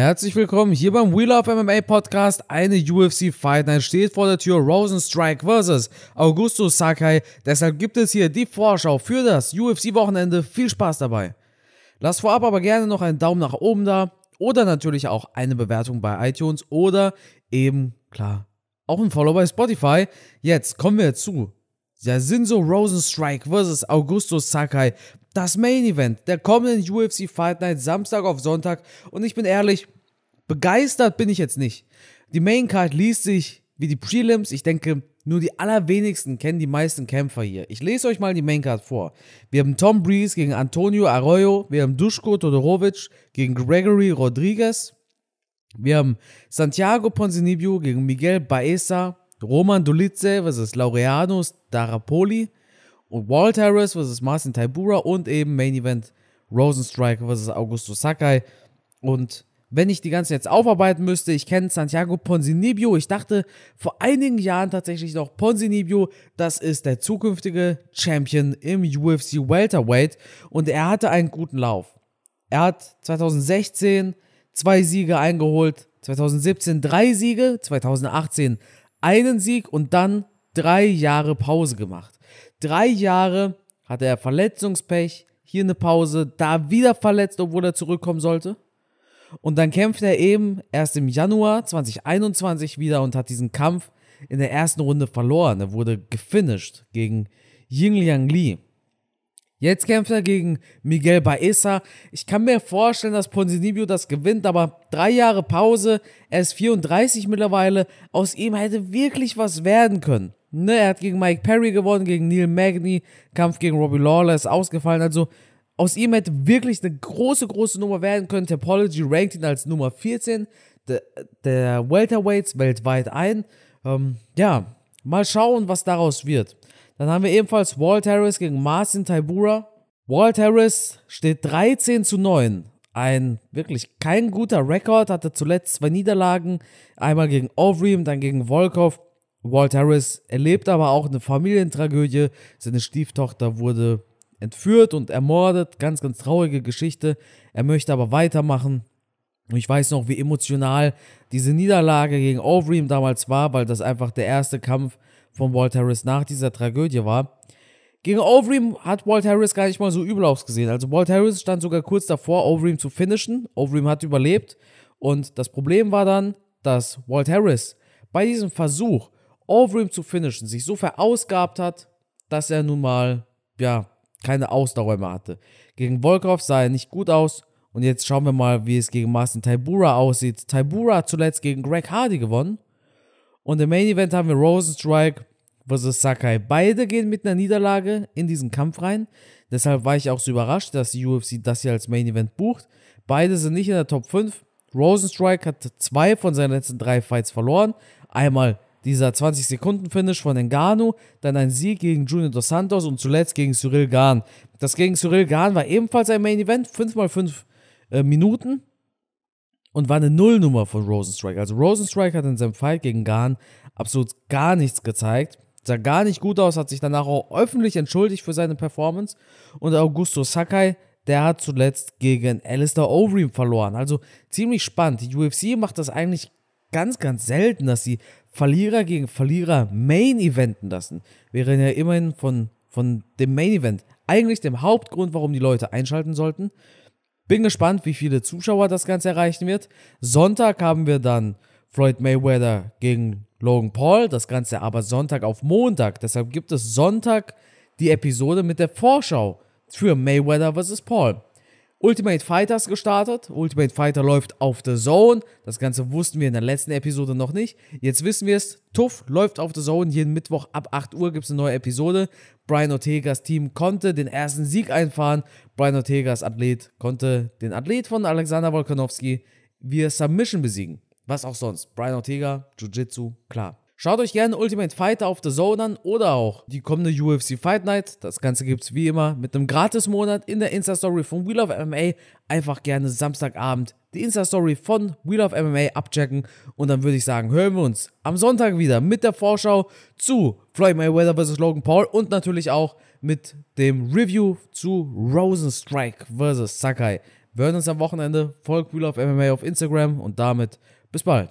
Herzlich willkommen hier beim Wheel of MMA Podcast. Eine UFC Fight Night steht vor der Tür. Rosenstrike vs. Augusto Sakai. Deshalb gibt es hier die Vorschau für das UFC Wochenende. Viel Spaß dabei. Lasst vorab aber gerne noch einen Daumen nach oben da oder natürlich auch eine Bewertung bei iTunes oder eben klar auch ein Follow bei Spotify. Jetzt kommen wir zu. Der Sinso Rosenstrike vs. Augusto Sakai das Main Event der kommenden UFC Fight Night Samstag auf Sonntag. Und ich bin ehrlich, begeistert bin ich jetzt nicht. Die Main Card liest sich wie die Prelims. Ich denke, nur die allerwenigsten kennen die meisten Kämpfer hier. Ich lese euch mal die Main Card vor. Wir haben Tom Breeze gegen Antonio Arroyo. Wir haben Duschko Todorovic gegen Gregory Rodriguez. Wir haben Santiago Ponzinibbio gegen Miguel Baeza. Roman Dolice versus Laureanos Darapoli und Walt Harris versus Marcin Taibura und eben Main Event Rosenstrike versus Augusto Sakai. Und wenn ich die ganze jetzt aufarbeiten müsste, ich kenne Santiago Ponzinibio. Ich dachte vor einigen Jahren tatsächlich noch, Ponzinibio, das ist der zukünftige Champion im UFC Welterweight. Und er hatte einen guten Lauf. Er hat 2016 zwei Siege eingeholt, 2017 drei Siege, 2018 einen Sieg und dann drei Jahre Pause gemacht. Drei Jahre hatte er Verletzungspech, hier eine Pause, da wieder verletzt, obwohl er zurückkommen sollte. Und dann kämpft er eben erst im Januar 2021 wieder und hat diesen Kampf in der ersten Runde verloren. Er wurde gefinisht gegen Ying Liang Li. Jetzt kämpft er gegen Miguel Baeza. Ich kann mir vorstellen, dass Ponzinibbio das gewinnt, aber drei Jahre Pause, er ist 34 mittlerweile, aus ihm hätte wirklich was werden können. Ne, er hat gegen Mike Perry gewonnen, gegen Neil Magny, Kampf gegen Robbie Lawler ist ausgefallen. Also aus ihm hätte wirklich eine große, große Nummer werden können. Topology rankt ihn als Nummer 14 der, der Welterweights weltweit ein. Ähm, ja, mal schauen, was daraus wird. Dann haben wir ebenfalls Walt Harris gegen Marcin Taibura. Walt Harris steht 13 zu 9. Ein wirklich kein guter Rekord, hatte zuletzt zwei Niederlagen, einmal gegen Overeem, dann gegen Volkov. Walt Harris erlebt aber auch eine Familientragödie. Seine Stieftochter wurde entführt und ermordet. Ganz, ganz traurige Geschichte. Er möchte aber weitermachen. Und ich weiß noch, wie emotional diese Niederlage gegen Overeem damals war, weil das einfach der erste Kampf von Walt Harris nach dieser Tragödie war. Gegen Overeem hat Walt Harris gar nicht mal so übel ausgesehen. Also Walt Harris stand sogar kurz davor, Overeem zu finishen. Overeem hat überlebt. Und das Problem war dann, dass Walt Harris bei diesem Versuch Overeem zu finishen sich so verausgabt hat, dass er nun mal, ja, keine Ausdauer mehr hatte. Gegen Volkov sah er nicht gut aus und jetzt schauen wir mal, wie es gegen Martin Taibura aussieht. Taibura hat zuletzt gegen Greg Hardy gewonnen und im Main Event haben wir Rosenstrike versus Sakai. Beide gehen mit einer Niederlage in diesen Kampf rein. Deshalb war ich auch so überrascht, dass die UFC das hier als Main Event bucht. Beide sind nicht in der Top 5. Rosenstrike hat zwei von seinen letzten drei Fights verloren. Einmal dieser 20-Sekunden-Finish von Engano, dann ein Sieg gegen Junior Dos Santos und zuletzt gegen Cyril Gahn. Das gegen Cyril Gahn war ebenfalls ein Main-Event, 5x5 äh, Minuten und war eine Nullnummer von Rosenstrike. Also Rosenstrike hat in seinem Fight gegen Gahn absolut gar nichts gezeigt, sah gar nicht gut aus, hat sich danach auch öffentlich entschuldigt für seine Performance und Augusto Sakai der hat zuletzt gegen Alistair Overeem verloren. Also ziemlich spannend. Die UFC macht das eigentlich ganz, ganz selten, dass sie Verlierer gegen Verlierer Main Eventen lassen. Wäre ja immerhin von, von dem Main Event eigentlich dem Hauptgrund, warum die Leute einschalten sollten. Bin gespannt, wie viele Zuschauer das Ganze erreichen wird. Sonntag haben wir dann Floyd Mayweather gegen Logan Paul. Das Ganze aber Sonntag auf Montag. Deshalb gibt es Sonntag die Episode mit der Vorschau für Mayweather vs. Paul. Ultimate Fighters gestartet. Ultimate Fighter läuft auf The Zone. Das Ganze wussten wir in der letzten Episode noch nicht. Jetzt wissen wir es. Tuff läuft auf The Zone. Jeden Mittwoch ab 8 Uhr gibt es eine neue Episode. Brian Ortegas Team konnte den ersten Sieg einfahren. Brian Ortegas Athlet konnte den Athlet von Alexander Wolkanowski via Submission besiegen. Was auch sonst. Brian Ortega, Jiu-Jitsu, klar. Schaut euch gerne Ultimate Fighter auf The Zone an oder auch die kommende UFC Fight Night. Das Ganze gibt es wie immer mit einem Gratis-Monat in der Insta-Story von Wheel of MMA. Einfach gerne Samstagabend die Insta-Story von Wheel of MMA abchecken. Und dann würde ich sagen, hören wir uns am Sonntag wieder mit der Vorschau zu Floyd Mayweather vs. Logan Paul und natürlich auch mit dem Review zu Rosenstrike vs. Sakai. Wir hören uns am Wochenende. Folgt Wheel of MMA auf Instagram und damit bis bald.